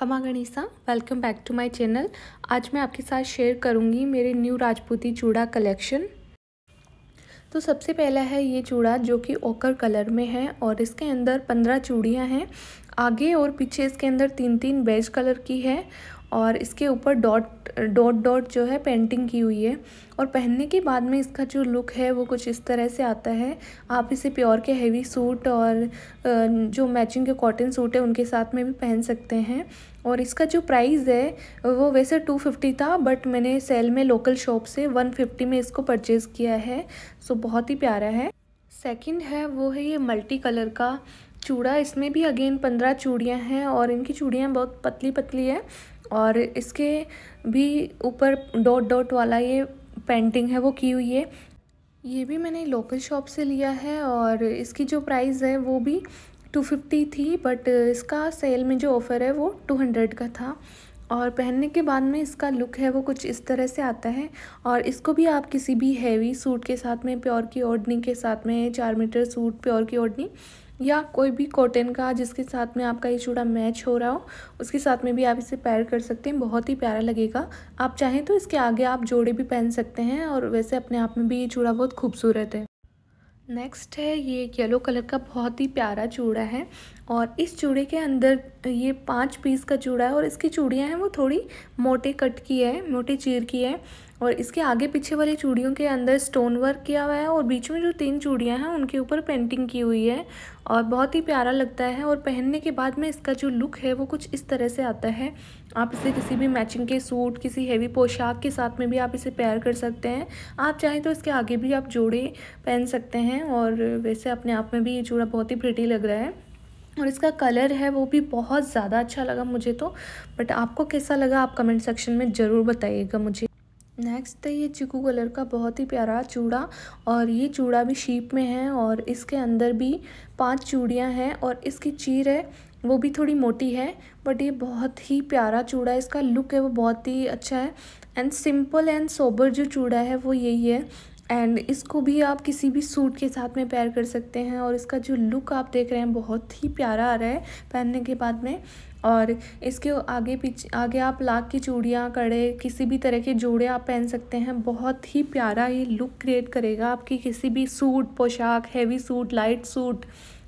खमा गणिसा welcome back to my channel आज मैं आपके साथ शेयर करूंगी मेरे न्यू राजपूती चूड़ा कलेक्शन तो सबसे पहला है ये चूड़ा जो कि ओकर कलर में है और इसके अंदर पंद्रह चूड़ियाँ हैं आगे और पीछे इसके अंदर तीन तीन बेज कलर की है और इसके ऊपर डॉट डॉट डॉट जो है पेंटिंग की हुई है और पहनने के बाद में इसका जो लुक है वो कुछ इस तरह से आता है आप इसे प्योर के हेवी सूट और जो मैचिंग के कॉटन सूट है उनके साथ में भी पहन सकते हैं और इसका जो प्राइस है वो वैसे टू फिफ्टी था बट मैंने सेल में लोकल शॉप से वन फिफ्टी में इसको परचेज़ किया है सो बहुत ही प्यारा है सेकेंड है वो है ये मल्टी कलर का चूड़ा इसमें भी अगेन पंद्रह चूड़ियाँ हैं और इनकी चूड़ियाँ बहुत पतली पतली है और इसके भी ऊपर डॉट डॉट वाला ये पेंटिंग है वो की हुई है ये भी मैंने लोकल शॉप से लिया है और इसकी जो प्राइस है वो भी टू फिफ्टी थी बट इसका सेल में जो ऑफ़र है वो टू हंड्रेड का था और पहनने के बाद में इसका लुक है वो कुछ इस तरह से आता है और इसको भी आप किसी भी हैवी सूट के साथ में प्योर की ओढ़नी के साथ में चार मीटर सूट प्योर की ओढ़नी या कोई भी कॉटन का जिसके साथ में आपका ये चूड़ा मैच हो रहा हो उसके साथ में भी आप इसे पैर कर सकते हैं बहुत ही प्यारा लगेगा आप चाहें तो इसके आगे आप जोड़े भी पहन सकते हैं और वैसे अपने आप में भी ये चूड़ा बहुत खूबसूरत है नेक्स्ट है ये एक येलो कलर का बहुत ही प्यारा चूड़ा है और इस चूड़े के अंदर ये पाँच पीस का चूड़ा है और इसकी चूड़ियाँ हैं वो थोड़ी मोटे कट की है मोटे चीर की है और इसके आगे पीछे वाली चूड़ियों के अंदर स्टोन वर्क किया हुआ है और बीच में जो तीन चूड़ियाँ हैं उनके ऊपर पेंटिंग की हुई है और बहुत ही प्यारा लगता है और पहनने के बाद में इसका जो लुक है वो कुछ इस तरह से आता है आप इसे किसी भी मैचिंग के सूट किसी हैवी पोशाक के साथ में भी आप इसे पैर कर सकते हैं आप चाहें तो इसके आगे भी आप जोड़े पहन सकते हैं और वैसे अपने आप में भी ये चूड़ा बहुत ही प्रिटी लग रहा है और इसका कलर है वो भी बहुत ज़्यादा अच्छा लगा मुझे तो बट आपको कैसा लगा आप कमेंट सेक्शन में ज़रूर बताइएगा मुझे नेक्स्ट है ये चिकू कलर का बहुत ही प्यारा चूड़ा और ये चूड़ा भी शीप में है और इसके अंदर भी पांच चूड़ियां हैं और इसकी चीर है वो भी थोड़ी मोटी है बट ये बहुत ही प्यारा चूड़ा है इसका लुक है वो बहुत ही अच्छा है एंड सिंपल एंड सोबर जो चूड़ा है वो यही है एंड इसको भी आप किसी भी सूट के साथ में पेयर कर सकते हैं और इसका जो लुक आप देख रहे हैं बहुत ही प्यारा आ रहा है पहनने के बाद में और इसके आगे पीछे आगे आप लाख की चूड़ियाँ कड़े किसी भी तरह के जोड़े आप पहन सकते हैं बहुत ही प्यारा ये लुक क्रिएट करेगा आपकी किसी भी सूट पोशाक हैवी सूट लाइट सूट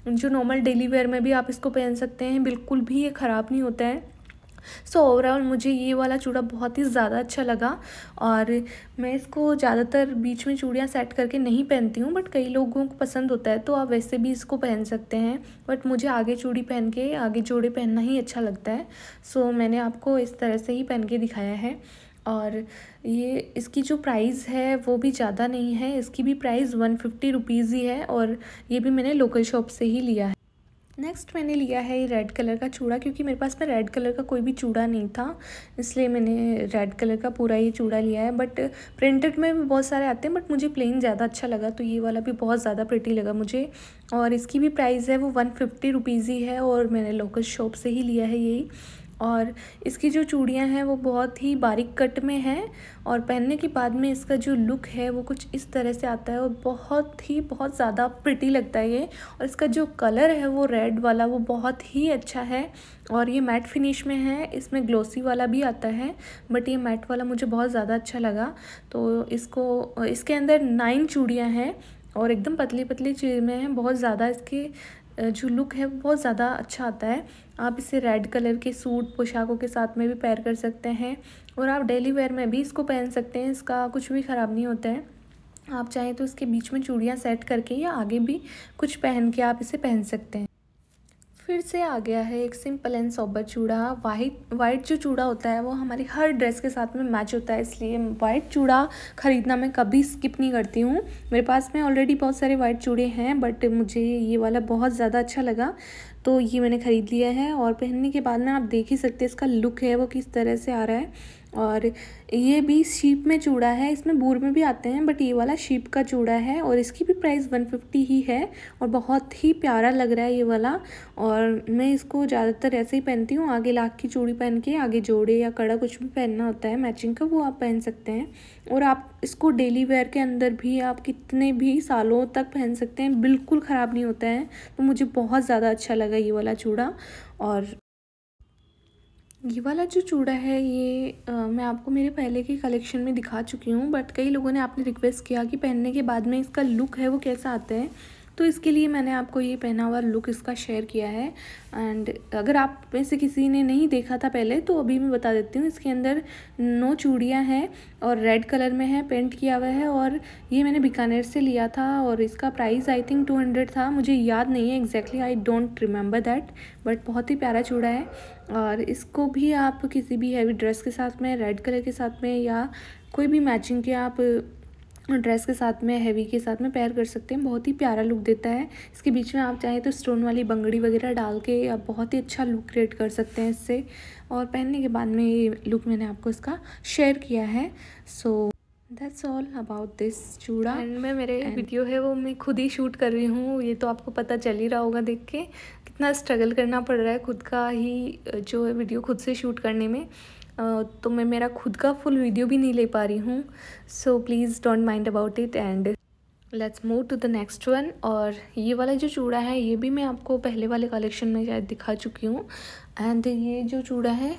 जो नॉर्मल डेली वेयर में भी आप इसको पहन सकते हैं बिल्कुल भी ये ख़राब नहीं होता है सो so, ओवरऑल मुझे ये वाला चूड़ा बहुत ही ज़्यादा अच्छा लगा और मैं इसको ज़्यादातर बीच में चूड़ियाँ सेट करके नहीं पहनती हूँ बट कई लोगों को पसंद होता है तो आप वैसे भी इसको पहन सकते हैं बट मुझे आगे चूड़ी पहन के आगे जोड़े पहनना ही अच्छा लगता है सो so, मैंने आपको इस तरह से ही पहन के दिखाया है और ये इसकी जो प्राइस है वो भी ज़्यादा नहीं है इसकी भी प्राइस वन फिफ्टी रुपीज़ ही है और ये भी मैंने लोकल शॉप से ही लिया है नेक्स्ट मैंने लिया है ये रेड कलर का चूड़ा क्योंकि मेरे पास में रेड कलर का कोई भी चूड़ा नहीं था इसलिए मैंने रेड कलर का पूरा ये चूड़ा लिया है बट प्रिंटेड में भी बहुत सारे आते हैं बट मुझे प्लेन ज़्यादा अच्छा लगा तो ये वाला भी बहुत ज़्यादा प्रिटी लगा मुझे और इसकी भी प्राइस है वो वन फिफ्टी ही है और मैंने लोकल शॉप से ही लिया है यही और इसकी जो चूड़ियाँ हैं वो बहुत ही बारीक कट में हैं और पहनने के बाद में इसका जो लुक है वो कुछ इस तरह से आता है और बहुत ही बहुत ज़्यादा प्रिटी लगता है ये और इसका जो कलर है वो रेड वाला वो बहुत ही अच्छा है और ये मैट फिनिश में है इसमें ग्लोसी वाला भी आता है बट ये मैट वाला मुझे बहुत ज़्यादा अच्छा लगा तो इसको इसके अंदर नाइन चूड़ियाँ हैं और एकदम पतली पतली चीज़ में है बहुत ज़्यादा इसके जो लुक है वो बहुत ज़्यादा अच्छा आता है आप इसे रेड कलर के सूट पोशाकों के साथ में भी पैर कर सकते हैं और आप डेली वेयर में भी इसको पहन सकते हैं इसका कुछ भी ख़राब नहीं होता है आप चाहें तो इसके बीच में चूड़ियाँ सेट करके या आगे भी कुछ पहन के आप इसे पहन सकते हैं फिर से आ गया है एक सिंपल एंड सॉबर चूड़ा वाइट वाइट जो चूड़ा होता है वो हमारी हर ड्रेस के साथ में मैच होता है इसलिए वाइट चूड़ा ख़रीदना मैं कभी स्किप नहीं करती हूँ मेरे पास में ऑलरेडी बहुत सारे वाइट चूड़े हैं बट मुझे ये वाला बहुत ज़्यादा अच्छा लगा तो ये मैंने ख़रीद लिया है और पहनने के बाद में आप देख ही सकते हैं इसका लुक है वो किस तरह से आ रहा है और ये भी शीप में चूड़ा है इसमें बूर में भी आते हैं बट ये वाला शीप का चूड़ा है और इसकी भी प्राइस 150 ही है और बहुत ही प्यारा लग रहा है ये वाला और मैं इसको ज़्यादातर ऐसे ही पहनती हूँ आगे लाख की चूड़ी पहन के आगे जोड़े या कड़ा कुछ भी पहनना होता है मैचिंग का वो आप पहन सकते हैं और आप इसको डेली वेयर के अंदर भी आप कितने भी सालों तक पहन सकते हैं बिल्कुल ख़राब नहीं होता है तो मुझे बहुत ज़्यादा अच्छा लगा ये वाला चूड़ा और ये वाला जो चूड़ा है ये आ, मैं आपको मेरे पहले के कलेक्शन में दिखा चुकी हूँ बट कई लोगों ने आपने रिक्वेस्ट किया कि पहनने के बाद में इसका लुक है वो कैसा आता है तो इसके लिए मैंने आपको ये पहना हुआ लुक इसका शेयर किया है एंड अगर आप में से किसी ने नहीं देखा था पहले तो अभी मैं बता देती हूँ इसके अंदर नौ चूड़ियाँ हैं और रेड कलर में है पेंट किया हुआ है और ये मैंने बीकानेर से लिया था और इसका price I think two hundred था मुझे याद नहीं है exactly I don't remember that but बहुत ही प्यारा चूड़ा है और इसको भी आप किसी भी हैवी ड्रेस के साथ में रेड कलर के साथ में या कोई भी मैचिंग के आप ड्रेस के साथ में हैवी के साथ में पैर कर सकते हैं बहुत ही प्यारा लुक देता है इसके बीच में आप चाहें तो स्टोन वाली बंगड़ी वगैरह डाल के आप बहुत ही अच्छा लुक क्रिएट कर सकते हैं इससे और पहनने के बाद में ये लुक मैंने आपको इसका शेयर किया है so that's all about this chuda end में मेरे And... वीडियो है वो मैं खुद ही शूट कर रही हूँ ये तो आपको पता चल ही रहा होगा देख के कितना स्ट्रगल करना पड़ रहा है खुद का ही जो है वीडियो खुद से शूट करने में तो मैं मेरा खुद का फुल वीडियो भी नहीं ले पा रही हूँ so please don't mind about it and let's move to the next one और ये वाला जो चूड़ा है ये भी मैं आपको पहले वाले कलेक्शन में शायद दिखा चुकी हूँ एंड ये जो चूड़ा है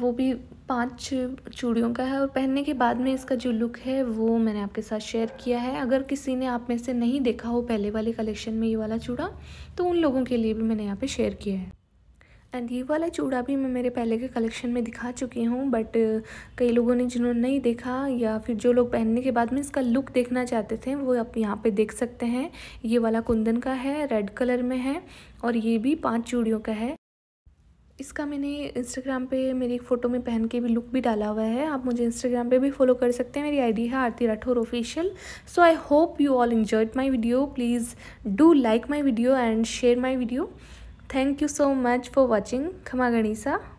वो भी पांच चूड़ियों का है और पहनने के बाद में इसका जो लुक है वो मैंने आपके साथ शेयर किया है अगर किसी ने आप में से नहीं देखा हो पहले वाले कलेक्शन में ये वाला चूड़ा तो उन लोगों के लिए भी मैंने यहाँ पर शेयर किया है एंड ये वाला चूड़ा भी मैं मेरे पहले के कलेक्शन में दिखा चुकी हूँ बट uh, कई लोगों ने जिन्होंने नहीं देखा या फिर जो लोग पहनने के बाद में इसका लुक देखना चाहते थे वो आप यहाँ पे देख सकते हैं ये वाला कुंदन का है रेड कलर में है और ये भी पांच चूड़ियों का है इसका मैंने इंस्टाग्राम पे मेरी एक फ़ोटो में पहन के भी लुक भी डाला हुआ है आप मुझे इंस्टाग्राम पे भी फॉलो कर सकते हैं मेरी आईडी है Aarti Rathore official so I hope you all enjoyed my video please do like my video and share my video Thank you so much for watching Ganisa.